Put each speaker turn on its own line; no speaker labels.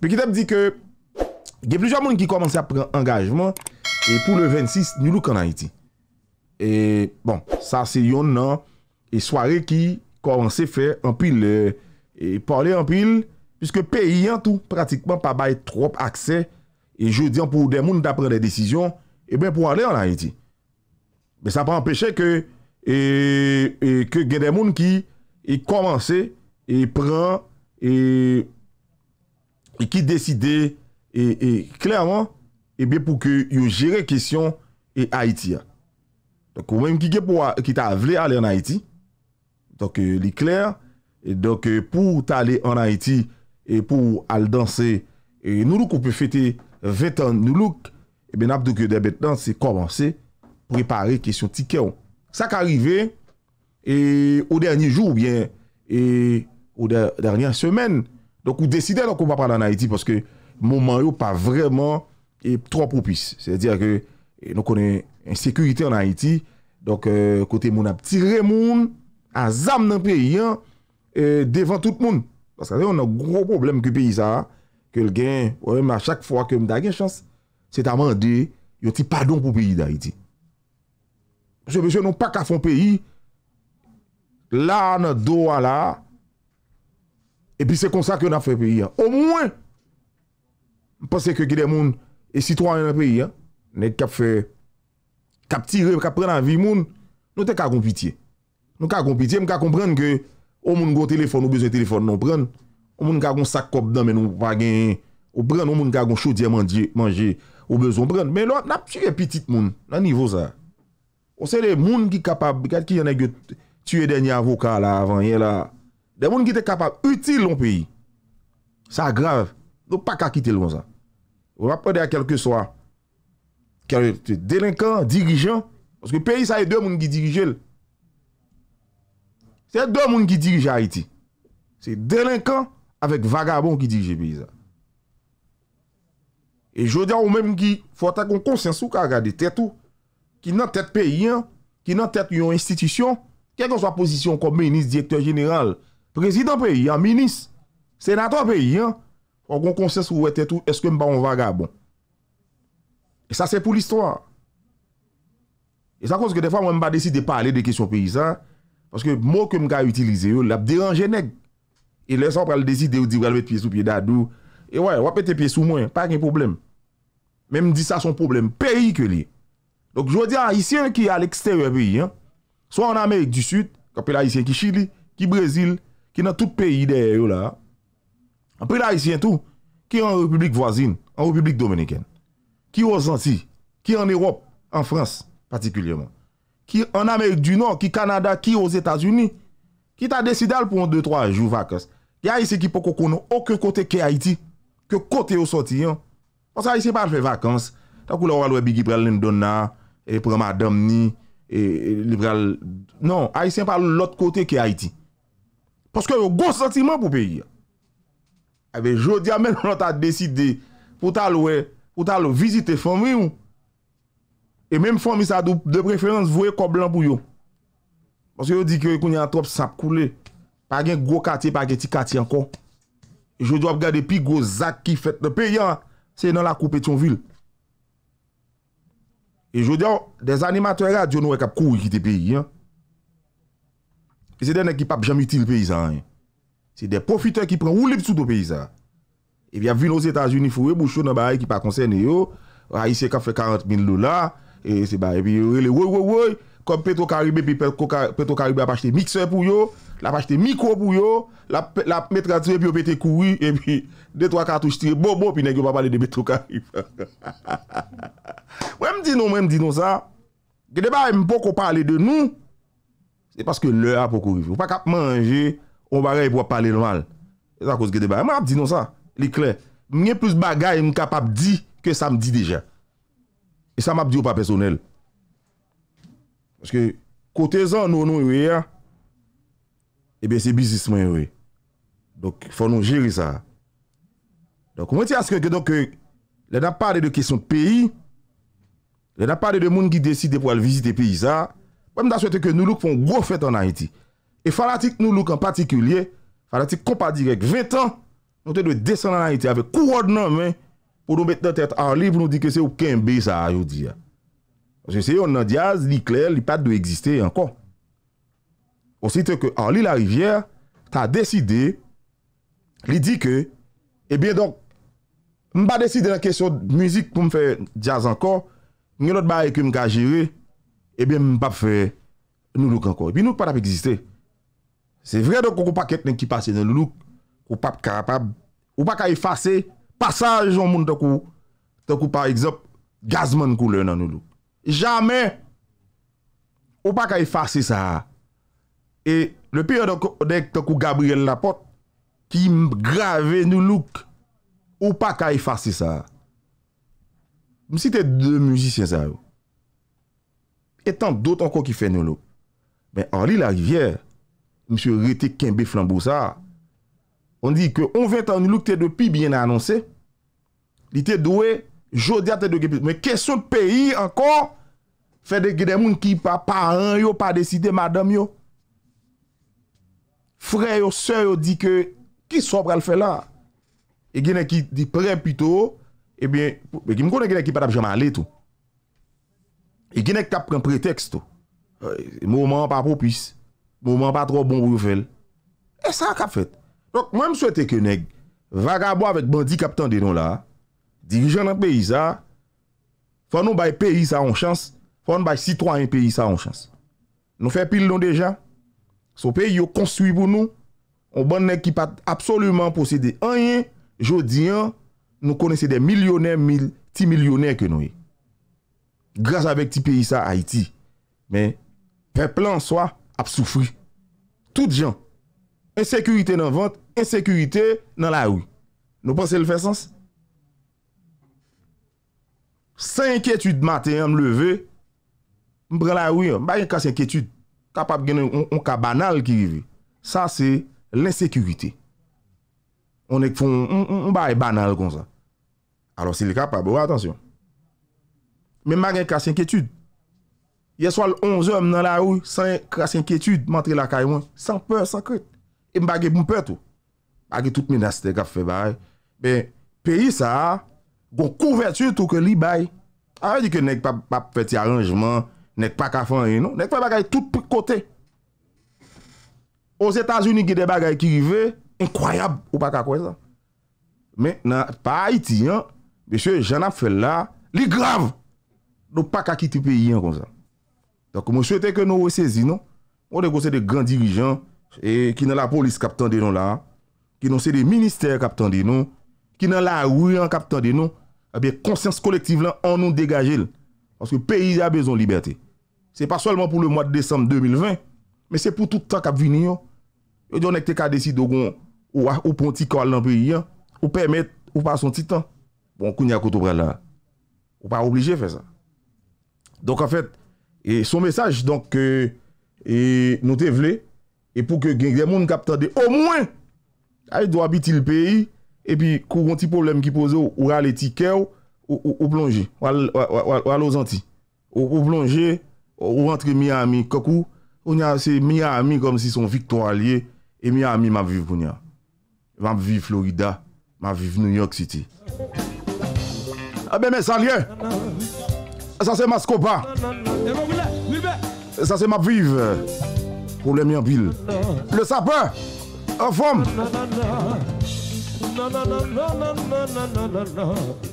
Pekitem di ke Ge plujan moun ki komanse a pren Engajman E pou le 26 nilouk an Haiti E bon sa se yon nan E sware ki komanse Fe an pil E euh, parle an pil Piske pey yon tou pratikman pa bay trop akse E jodian pou demoun da pren de desisyon E eh ben pou ane an Haiti Be sa pa empeshe ke E ke ge demoun ki E komanse E pren E, e ki deside E, e klerman Ebe pou ke yo jere kesyon E Haiti Ou menm ki ta vle ale en Haiti Tok e, li kler E doke pou ta ale en Haiti E pou al danse E nou luk ou pe fete Ve tan nou luk Ebe nap doke de bet nan se komanse Prepare kesyon tike ou Sa ka rive E o dernyen jou ou bien E ou dernyan semen. Donk ou deside nou kon pa pran an Haiti, poske mouman yo pa vreman e tro pou pis. Se diya ke nou konen en sekurite an Haiti, donk kote euh, moun ap tire moun, an zam nan peyi an, devan tout moun. Poske anè yon nan gro problem ki peyi sa, ke l gen, ou mèm a chak fwa ke mda gen chans, se daman de, yon ti padon pou peyi d'Haiti. Monsen monsen nou pa ka fon peyi, la nan do a la, E pi se kon sa ke na fe peyi an. O mwen, m pase ke ki de moun, e sitwanyan peyi an, net ka fe, ka ptire, ka pren an vi moun, nou te ka kon pitiye. Nou ka kon pitiye, m ka kon pren ke, o moun go telefon, ou bezon telefon nou pren, o moun ka kon sak kop dan, men nou wagen, ou pren, o moun ka kon chodye manje, ou bezon pren. Men lò, na ptiye pitiye moun, nan nivou sa. O se de moun ki kapab, kat ki yon e gyo, tue denye avoka la, avan ye la, De moun ki te kapab uti loun peyi. Sa grave. Nou pa kakite loun sa. Ou apode a kelke soa. Kelke delinkan, dirijan. Panske peyi sa e dè moun ki dirijel. Se e dè moun ki dirijal iti. Se delinkan avèk vagabon ki dirijel peyi sa. E jodia ou mèm ki fòta kon konsensou ka agade tetou ki nan tet peyi an, ki nan tet yon institisyon, kek an soa posisyon kon menis, direktor general, Prezident peyi an, minis, senaton peyi an, kon konses ou wet etou, eske mba on vaga bon. E sa se pou l'histoire. E sa kon se ke defa mwen mba desi de pale de kesyon peyi sa, paske mou ke mga yu itilize yo, l ap deranje neg. E lè san pral desi de yo di wèl vet piye sou piye dadou. E wè, wè pet te piye sou mwen, pa gen problem. Men mdi sa son problem, peyi ke li. Donk jwè di an, hisyen ki al eksteryon peyi an, so an Amerik du sud, kapè la hisyen ki Chili, ki Brésil, ki nan tout peyi deye yo la, an pri la aisyen tou, ki an republik vwazin, an republik dominiken, ki yo zansi, ki an Erop, an Frans, patikulyeman, ki an Amerik du Nou, ki Kanada, ki yo Zetasuni, ki ta desidel pou an 2-3 jou vakans, ki aisyen ki pou koko nou, okyo kote ke Haiti, kyo kote yo soti yon, pwos aisyen pal fe vakans, takou la walwe bigi prel Lendona, e prema Damni, e liberal, non, aisyen pal lot kote ke Haiti, Poske yo go sentiman pou peyi ya. E ve jodi ya men lout a deside pou ta loue, pou ta loue vizite fomri yon. E men fomri sa de preferans vouye koblan pou yon. Poske yo di ki yo yon yon trop sap koule. Pagyen go kati, pagyen ti kati ankon. E jodi yo ap gade pi go zaki fet. Le peyi ya se yon nan la koupe tion vil. E jodi yo, de zanimatoy ya, diyo nou e kap kou yi ki te peyi ya. E se dene ki pa bjam itil peyizan. Se de profite ki pren ou le psouto peyizan. Ebya vi nou zi etajouni fwe, mou chou nan ba yi ki pa konsen yo, a yi se ka fe 40.000 dola, e se ba yi bi yo re le woy woy woy, kon petro karibè pe petro karibè la pa chete mikser pou yo, la pa chete mikro pou yo, la metra zwe pi yo pete koui, e bi 2-3 kartoush tire bo bo, pi negyo pa pale de petro karibè. Mwen non, mdi nou, mwen mdi nou sa, ge deba mpo ko pale de nou, E paske lè a pou kou rifi. Ou pa kap manje, ou bagay pou ap pale l mal. E sa kouz ge de bagay. Mwen ap di nou sa. Lè klen. Mwen plus bagay mou kap ap di, ke sa m di deja. E sa m ap di ou pa personel. Pweske, kote zan nou nou ywe ya, ebe se bizis mwen ywe. Dok, foun nou jiri sa. Dok, mwen ti asken ke donk, lè nap pade de kesyon peyi, lè nap pade de moun ki deside pou al vizite peyi sa, lè nap pade de moun ki deside pou al vizite peyi sa, Wè m da souwete ke nou louk foun gwo fèt anayeti. E fara ti nou louk an patikulye, fara ti kompa direk 20 an, nou te dwe desen anayeti avè kou wòd nan men, pou nou bete nan tèt an li, pou nou di ke se ou ken be sa a yo di ya. Ose se yo nan diaz, li kler, li pati dwe eksiste ankon. Ose ite ke an li la rivyè, ta deside, li di ke, ebyen donk, m ba deside nan kesyon müzik pou m fè diaz ankon, nyonot ba reke m ga jirey, Ebyen eh mpap fwe noulouk anko. Epi nouk pat ap egziste. Se vre do kou pa ketnen ki pase nan loulouk, ou pap ka e fase, pasan joun moun to kou, to kou par egzop, gazman kou lè nan loulouk. Jamè, ou pa ka e fase sa. E le piyo dek to kou Gabriel Lapote, ki grave noulouk, ou pa ka e fase sa. Msi te de moujisyen sa yo. Etan d'ot anko ki fè nou nou. Men an li la rivyè, M. Rete Kembe Flambousa, On di ke, On vè tan nou louk tè dè pi, Bi yè nan anonsè, Li tè douè, Jodia tè dè gè pis. Men kesyon pèyi anko, Fè de gè demoun ki pa paran yo, Pa deside madam yo. Frè yo, sè yo, di ke, Ki so pral fè la? E gènen ki di prè pito, E bè, E gènen ki patap jaman lè tou. E genèk kap pren pretext e Mouman pa pou pis Mouman pa tro bon bou yon fel E sa kap fet Mwen m souwete ke neg Vagabo avèk bandi kap tan denon la Dirijan nan peyi sa Fon nou bay peyi sa an chans Fon bay sitwanyan peyi sa an chans Nou fe pil non deja Sou peyi yo konstwi pou nou On ban neg ki pat absolument posede Anyen, jodi an Nou konese de milyoner mil Ti milyoner ke nou e Gras abek ti peyi sa Haiti. Men, pe plan swa ap soufri. Tout jan. Ensekurite nan vante, ensekurite nan la ou. Nou pa sel fè sens? Senk etude matè yon m leve, m bre la ou yon. Bayen kase enketude. Kapab genen yon ka banal ki vive. Sa se l'ensekurite. On ek foun, m baye banal kon sa. Alors se le kapab, wè atensyon. Men ma gen kras enkietude. Ye swal onze om nan la ou, san kras enkietude, mantre la kay moun. San pe, san kret. E m bagye boum pe tou. Bagye tout menas te kap fe baye. Ben, peyi sa, gon kouvertu tou ke li baye. Awe di ke nek pa peti aranjman, nek pa kafan eno. Nek pa bagaye tout pikote. Ose tajouni gede bagaye ki rive, enkwayab ou pa kakwe sa. Men, nan, pa Haiti, gen, jen ap fe la, li grav. Nou pa kakiti peyi an kon sa. Donk mwen souwete ke nou wè sezi, non? Mwen dekosè de grand dirijan, e ki nan la polis kap tan de nou la, ki nan se de minister kap tan de nou, ki nan la wè an kap tan de nou, abye konsens kolektiv lan an nou degaje l. Anse peyi a bezon liberté. Se pa solman pou le mwa de desem 2020, men se pou toutan kap vini yo. E diyon ek te ka desi dogon ou pon ti kal nan peyi an, ou pa son titan. Bon, koun ya koto brel la. Ou pa oblije fè sa. Donk an fèt, son mesaj, donk euh, nou te vle, pou ke genk den moun kapta de, o mwen, a yi dwa biti l peyi, e pi kou kon ti problem ki poze, ou al eti kèw, ou blonje, ou al ozanti. Ou blonje, ou rentre mi a mi kokou, ou ni ase mi a mi kom si son viktor alie, e mi a mi ma viv pou ni a. Ma viv Florida, ma viv New York City. A be mè salye, a be mè salye, Ça c'est ma scopa. Ça c'est ma vive. pour les miens ville. Le sapin. En forme.